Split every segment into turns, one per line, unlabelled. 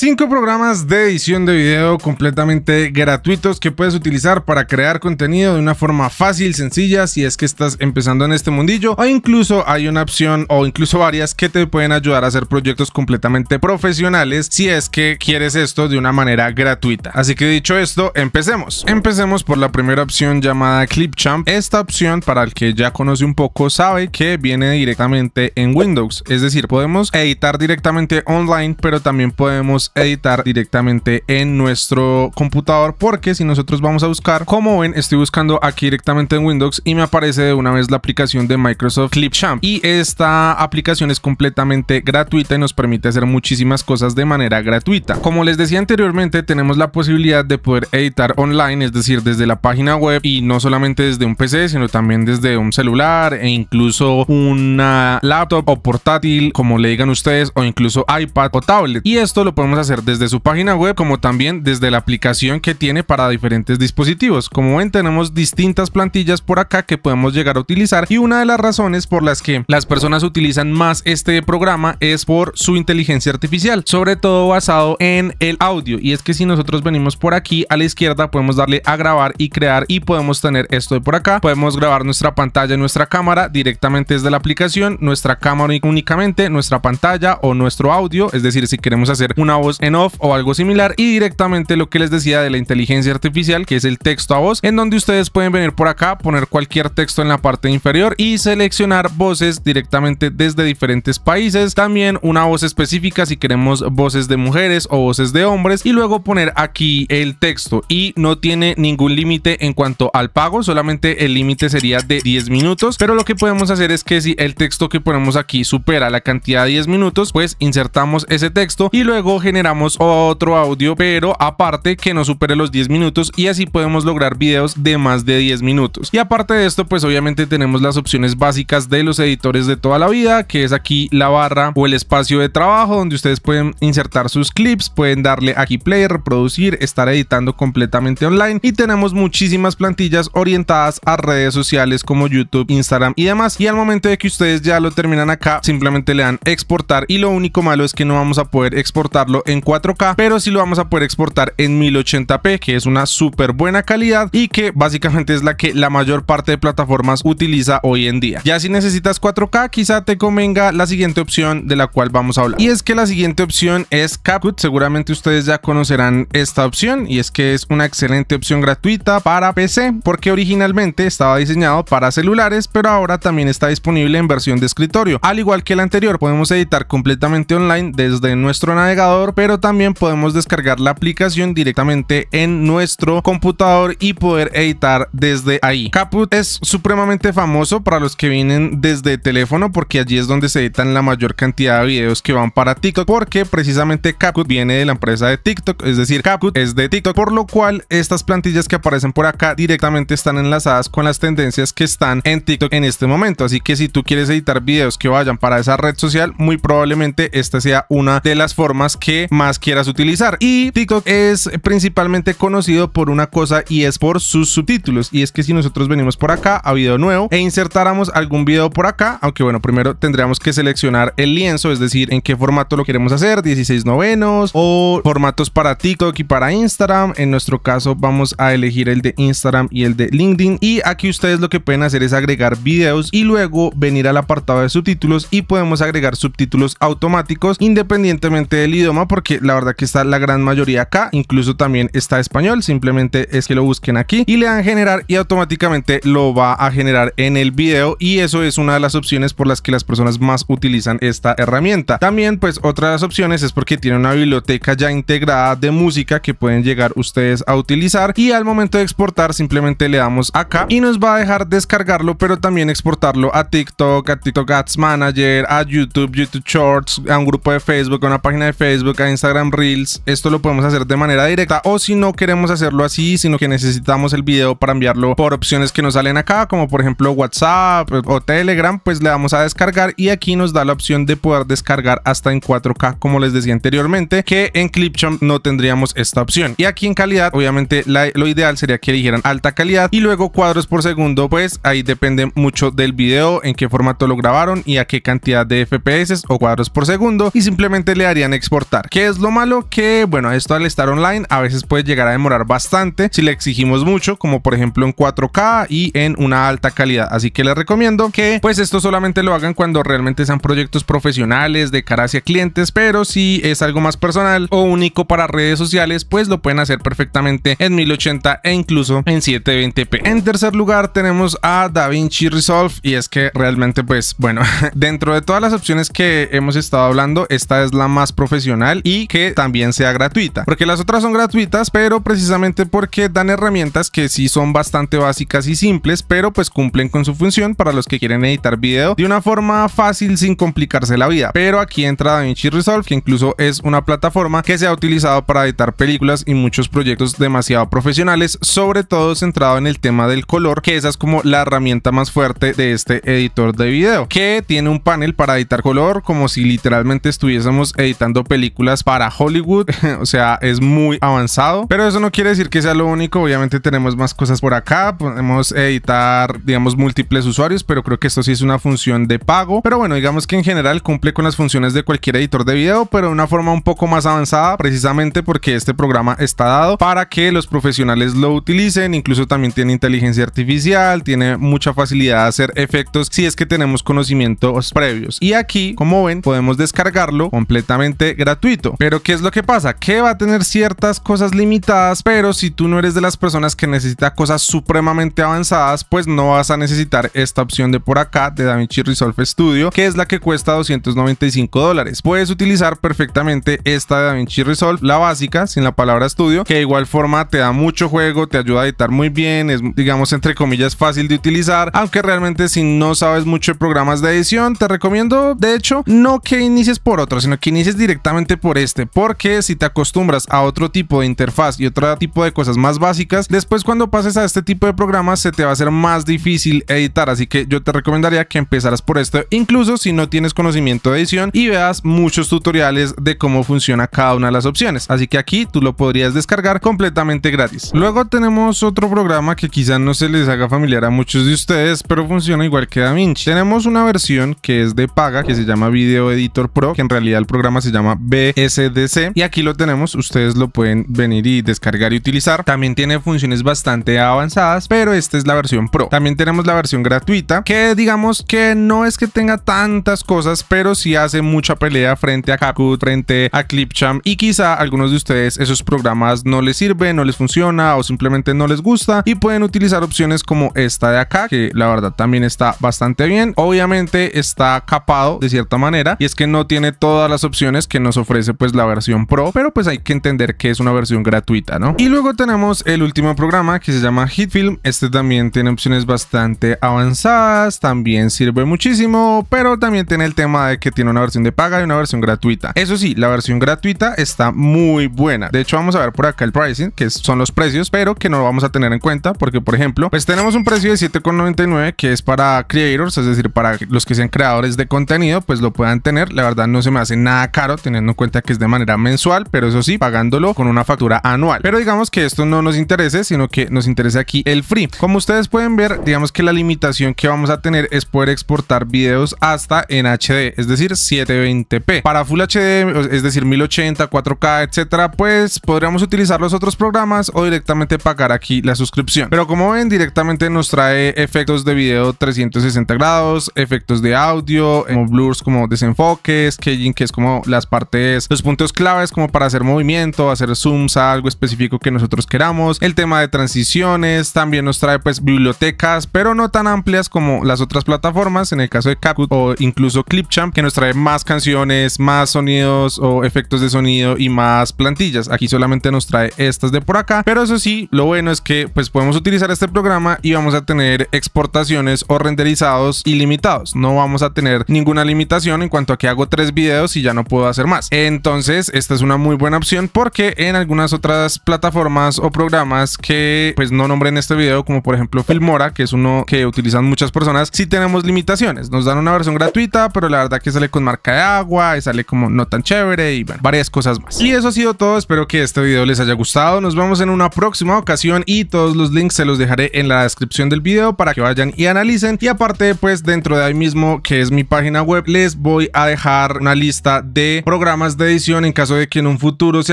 Cinco programas de edición de video completamente gratuitos que puedes utilizar para crear contenido de una forma fácil, sencilla, si es que estás empezando en este mundillo o incluso hay una opción o incluso varias que te pueden ayudar a hacer proyectos completamente profesionales si es que quieres esto de una manera gratuita. Así que dicho esto, empecemos. Empecemos por la primera opción llamada Clipchamp. Esta opción para el que ya conoce un poco sabe que viene directamente en Windows, es decir, podemos editar directamente online, pero también podemos editar directamente en nuestro computador porque si nosotros vamos a buscar, como ven, estoy buscando aquí directamente en Windows y me aparece de una vez la aplicación de Microsoft Clipchamp y esta aplicación es completamente gratuita y nos permite hacer muchísimas cosas de manera gratuita. Como les decía anteriormente, tenemos la posibilidad de poder editar online, es decir, desde la página web y no solamente desde un PC, sino también desde un celular e incluso una laptop o portátil, como le digan ustedes, o incluso iPad o tablet. Y esto lo podemos hacer desde su página web como también desde la aplicación que tiene para diferentes dispositivos. Como ven tenemos distintas plantillas por acá que podemos llegar a utilizar y una de las razones por las que las personas utilizan más este programa es por su inteligencia artificial, sobre todo basado en el audio y es que si nosotros venimos por aquí a la izquierda podemos darle a grabar y crear y podemos tener esto de por acá, podemos grabar nuestra pantalla y nuestra cámara directamente desde la aplicación, nuestra cámara únicamente, nuestra pantalla o nuestro audio, es decir si queremos hacer una voz en off o algo similar y directamente lo que les decía de la inteligencia artificial que es el texto a voz en donde ustedes pueden venir por acá poner cualquier texto en la parte inferior y seleccionar voces directamente desde diferentes países también una voz específica si queremos voces de mujeres o voces de hombres y luego poner aquí el texto y no tiene ningún límite en cuanto al pago solamente el límite sería de 10 minutos pero lo que podemos hacer es que si el texto que ponemos aquí supera la cantidad de 10 minutos pues insertamos ese texto y luego generamos generamos otro audio, pero aparte que no supere los 10 minutos y así podemos lograr videos de más de 10 minutos. Y aparte de esto, pues obviamente tenemos las opciones básicas de los editores de toda la vida, que es aquí la barra o el espacio de trabajo donde ustedes pueden insertar sus clips, pueden darle aquí play, reproducir, estar editando completamente online y tenemos muchísimas plantillas orientadas a redes sociales como YouTube, Instagram y demás. Y al momento de que ustedes ya lo terminan acá, simplemente le dan exportar y lo único malo es que no vamos a poder exportarlo en 4K, pero si lo vamos a poder exportar en 1080p, que es una súper buena calidad y que básicamente es la que la mayor parte de plataformas utiliza hoy en día. Ya si necesitas 4K, quizá te convenga la siguiente opción de la cual vamos a hablar. Y es que la siguiente opción es CapCut. Seguramente ustedes ya conocerán esta opción y es que es una excelente opción gratuita para PC porque originalmente estaba diseñado para celulares, pero ahora también está disponible en versión de escritorio. Al igual que la anterior, podemos editar completamente online desde nuestro navegador pero también podemos descargar la aplicación directamente en nuestro computador y poder editar desde ahí. Caput es supremamente famoso para los que vienen desde teléfono porque allí es donde se editan la mayor cantidad de videos que van para TikTok porque precisamente Caput viene de la empresa de TikTok, es decir, Caput es de TikTok, por lo cual estas plantillas que aparecen por acá directamente están enlazadas con las tendencias que están en TikTok en este momento, así que si tú quieres editar videos que vayan para esa red social, muy probablemente esta sea una de las formas que más quieras utilizar. Y TikTok es principalmente conocido por una cosa y es por sus subtítulos. Y es que si nosotros venimos por acá a video nuevo e insertáramos algún video por acá, aunque bueno, primero tendríamos que seleccionar el lienzo, es decir, en qué formato lo queremos hacer, 16 novenos o formatos para TikTok y para Instagram. En nuestro caso vamos a elegir el de Instagram y el de LinkedIn. Y aquí ustedes lo que pueden hacer es agregar videos y luego venir al apartado de subtítulos y podemos agregar subtítulos automáticos independientemente del idioma porque la verdad que está la gran mayoría acá, incluso también está español, simplemente es que lo busquen aquí y le dan generar y automáticamente lo va a generar en el video y eso es una de las opciones por las que las personas más utilizan esta herramienta. También pues otra de las opciones es porque tiene una biblioteca ya integrada de música que pueden llegar ustedes a utilizar y al momento de exportar simplemente le damos acá y nos va a dejar descargarlo pero también exportarlo a TikTok, a TikTok Ads Manager, a YouTube, YouTube Shorts, a un grupo de Facebook, a una página de Facebook, Instagram Reels. Esto lo podemos hacer de manera directa o si no queremos hacerlo así, sino que necesitamos el video para enviarlo por opciones que nos salen acá, como por ejemplo WhatsApp o Telegram, pues le damos a descargar y aquí nos da la opción de poder descargar hasta en 4K, como les decía anteriormente, que en Clipchamp no tendríamos esta opción. Y aquí en calidad, obviamente lo ideal sería que eligieran alta calidad y luego cuadros por segundo, pues ahí depende mucho del video, en qué formato lo grabaron y a qué cantidad de FPS o cuadros por segundo y simplemente le harían exportar. ¿Qué es lo malo? Que, bueno, esto al estar online a veces puede llegar a demorar bastante si le exigimos mucho, como por ejemplo en 4K y en una alta calidad. Así que les recomiendo que, pues, esto solamente lo hagan cuando realmente sean proyectos profesionales de cara hacia clientes, pero si es algo más personal o único para redes sociales, pues lo pueden hacer perfectamente en 1080 e incluso en 720p. En tercer lugar tenemos a DaVinci Resolve y es que realmente, pues, bueno, dentro de todas las opciones que hemos estado hablando, esta es la más profesional y que también sea gratuita. Porque las otras son gratuitas, pero precisamente porque dan herramientas que sí son bastante básicas y simples, pero pues cumplen con su función para los que quieren editar video de una forma fácil sin complicarse la vida. Pero aquí entra DaVinci Resolve, que incluso es una plataforma que se ha utilizado para editar películas y muchos proyectos demasiado profesionales, sobre todo centrado en el tema del color, que esa es como la herramienta más fuerte de este editor de video, que tiene un panel para editar color como si literalmente estuviésemos editando películas para Hollywood, o sea, es muy avanzado, pero eso no quiere decir que sea lo único, obviamente tenemos más cosas por acá, podemos editar, digamos, múltiples usuarios, pero creo que esto sí es una función de pago, pero bueno, digamos que en general cumple con las funciones de cualquier editor de video, pero de una forma un poco más avanzada, precisamente porque este programa está dado para que los profesionales lo utilicen, incluso también tiene inteligencia artificial, tiene mucha facilidad de hacer efectos si es que tenemos conocimientos previos. Y aquí, como ven, podemos descargarlo completamente gratuito pero ¿qué es lo que pasa? Que va a tener ciertas cosas limitadas, pero si tú no eres de las personas que necesita cosas supremamente avanzadas, pues no vas a necesitar esta opción de por acá de DaVinci Resolve Studio, que es la que cuesta 295 dólares. Puedes utilizar perfectamente esta de DaVinci Resolve, la básica, sin la palabra estudio, que de igual forma te da mucho juego, te ayuda a editar muy bien, es digamos entre comillas fácil de utilizar, aunque realmente si no sabes mucho de programas de edición, te recomiendo de hecho no que inicies por otro, sino que inicies directamente por este, porque si te acostumbras a otro tipo de interfaz y otro tipo de cosas más básicas, después cuando pases a este tipo de programas se te va a hacer más difícil editar, así que yo te recomendaría que empezaras por esto, incluso si no tienes conocimiento de edición y veas muchos tutoriales de cómo funciona cada una de las opciones, así que aquí tú lo podrías descargar completamente gratis. Luego tenemos otro programa que quizás no se les haga familiar a muchos de ustedes, pero funciona igual que DaVinci. Tenemos una versión que es de paga que se llama Video Editor Pro, que en realidad el programa se llama B SDC y aquí lo tenemos, ustedes lo pueden venir y descargar y utilizar. También tiene funciones bastante avanzadas, pero esta es la versión Pro. También tenemos la versión gratuita, que digamos que no es que tenga tantas cosas, pero sí hace mucha pelea frente a Capcut, frente a Clipchamp y quizá algunos de ustedes esos programas no les sirven, no les funciona o simplemente no les gusta y pueden utilizar opciones como esta de acá, que la verdad también está bastante bien. Obviamente está capado de cierta manera y es que no tiene todas las opciones que nos ofrece pues la versión Pro, pero pues hay que entender que es una versión gratuita, ¿no? Y luego tenemos el último programa que se llama HitFilm. Este también tiene opciones bastante avanzadas, también sirve muchísimo, pero también tiene el tema de que tiene una versión de paga y una versión gratuita. Eso sí, la versión gratuita está muy buena. De hecho, vamos a ver por acá el pricing, que son los precios, pero que no lo vamos a tener en cuenta porque, por ejemplo, pues tenemos un precio de 7,99 que es para creators, es decir, para los que sean creadores de contenido, pues lo puedan tener. La verdad no se me hace nada caro teniendo en cuenta que es de manera mensual, pero eso sí, pagándolo con una factura anual. Pero digamos que esto no nos interese, sino que nos interesa aquí el free. Como ustedes pueden ver, digamos que la limitación que vamos a tener es poder exportar videos hasta en HD, es decir, 720p. Para Full HD, es decir, 1080, 4K, etcétera, pues podríamos utilizar los otros programas o directamente pagar aquí la suscripción. Pero como ven, directamente nos trae efectos de video 360 grados, efectos de audio, como blurs, como desenfoques, caging, que es como las partes los puntos claves como para hacer movimiento, hacer zooms a algo específico que nosotros queramos, el tema de transiciones, también nos trae pues bibliotecas, pero no tan amplias como las otras plataformas, en el caso de CapCut o incluso Clipchamp, que nos trae más canciones, más sonidos o efectos de sonido y más plantillas. Aquí solamente nos trae estas de por acá, pero eso sí, lo bueno es que pues podemos utilizar este programa y vamos a tener exportaciones o renderizados ilimitados. No vamos a tener ninguna limitación en cuanto a que hago tres videos y ya no puedo hacer más. Entonces, esta es una muy buena opción porque en algunas otras plataformas o programas que pues no nombré en este video, como por ejemplo Filmora, que es uno que utilizan muchas personas, sí tenemos limitaciones. Nos dan una versión gratuita, pero la verdad que sale con marca de agua y sale como no tan chévere y varias cosas más. Y eso ha sido todo, espero que este video les haya gustado. Nos vemos en una próxima ocasión y todos los links se los dejaré en la descripción del video para que vayan y analicen. Y aparte, pues dentro de ahí mismo, que es mi página web, les voy a dejar una lista de programas de edición en caso de que en un futuro se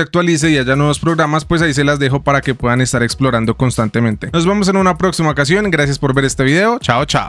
actualice y haya nuevos programas, pues ahí se las dejo para que puedan estar explorando constantemente. Nos vemos en una próxima ocasión, gracias por ver este video, chao chao.